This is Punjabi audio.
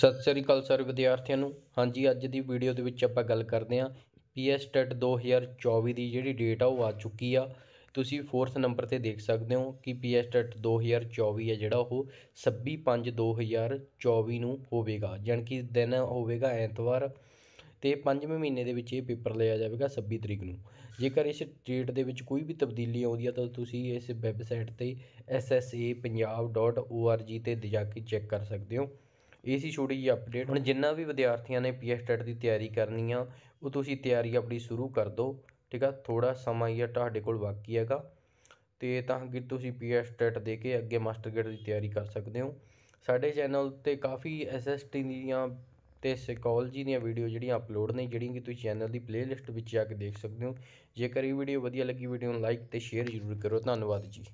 ਸਤਿ ਸ੍ਰੀ ਅਕਾਲ ਸਾਰੇ ਵਿਦਿਆਰਥੀਆਂ ਨੂੰ ਹਾਂਜੀ ਅੱਜ ਦੀ ਵੀਡੀਓ ਦੇ ਵਿੱਚ ਆਪਾਂ ਗੱਲ ਕਰਦੇ ਹਾਂ ਪੀਐਸ ਟੈਟ 2024 ਦੀ ਜਿਹੜੀ ਡੇਟ ਆ ਉਹ ਆ ਚੁੱਕੀ ਆ ਤੁਸੀਂ 4th ਨੰਬਰ ਤੇ ਦੇਖ ਸਕਦੇ ਹੋ ਕਿ ਪੀਐਸ ਟੈਟ 2024 ਹੈ ਜਿਹੜਾ ਉਹ 26 5 2024 ਨੂੰ ਹੋਵੇਗਾ ਜਾਨ ਕਿ ਦਿਨ ਹੋਵੇਗਾ ਐਤਵਾਰ ਤੇ 5ਵੇਂ ਮਹੀਨੇ ਦੇ ਵਿੱਚ ਇਹ ਪੇਪਰ ਲਿਆ ਜਾਵੇਗਾ 26 ਤਰੀਕ ਨੂੰ ਜੇਕਰ ਇਸ ਡੇਟ ਦੇ ਵਿੱਚ ਕੋਈ ਵੀ ਤਬਦੀਲੀ ਆਉਂਦੀ ਹੈ ਤਾਂ ਤੁਸੀਂ ਇਸ ਵੈਬਸਾਈਟ ਤੇ ssa.punjab.org ਤੇ ਜਾ ਕੇ ਚੈੱਕ ਕਰ ਸਕਦੇ ਹੋ ਇਹ ਸੀ ਛੋਟੀ ਜੀ ਅਪਡੇਟ ਹੁਣ ਜਿੰਨਾ ਵੀ ਵਿਦਿਆਰਥੀਆਂ ਨੇ ਪੀਐਸ ਟੈਟ ਦੀ ਤਿਆਰੀ ਕਰਨੀ ਆ ਉਹ ਤੁਸੀਂ ਤਿਆਰੀ ਆਪਣੀ ਸ਼ੁਰੂ ਕਰ ਦਿਓ ਠੀਕ ਆ ਥੋੜਾ ਸਮਾਂ ਹੀ ਆ ਤੁਹਾਡੇ ਕੋਲ ਬਾਕੀ ਹੈਗਾ ਤੇ ਤਾਂ ਕਿ ਤੁਸੀਂ ਪੀਐਸ ਟੈਟ ਦੇ ਕੇ ਅੱਗੇ ਮਾਸਟਰ ਗ੍ਰੇਡ ਦੀ ਤਿਆਰੀ ਕਰ ਸਕਦੇ ਹੋ ਸਾਡੇ ਚੈਨਲ ਤੇ ਕਾਫੀ ਐਸਐਸਟੀ ਦੀਆਂ ਤੇ ਸਾਈਕੋਲੋਜੀ ਦੀਆਂ ਵੀਡੀਓ ਜਿਹੜੀਆਂ ਅਪਲੋਡ ਨੇ ਜਿਹੜੀਆਂ ਕਿ ਤੁਸੀਂ ਚੈਨਲ ਦੀ ਪਲੇਲਿਸਟ ਵਿੱਚ ਜਾ ਕੇ ਦੇਖ ਸਕਦੇ ਹੋ ਜੇਕਰ ਇਹ ਵੀਡੀਓ ਵਧੀਆ ਲੱਗੀ ਵੀਡੀਓ ਨੂੰ ਲਾਈਕ ਤੇ ਸ਼ੇਅਰ ਜ਼ਰੂਰ ਕਰੋ ਧੰਨਵਾਦ ਜੀ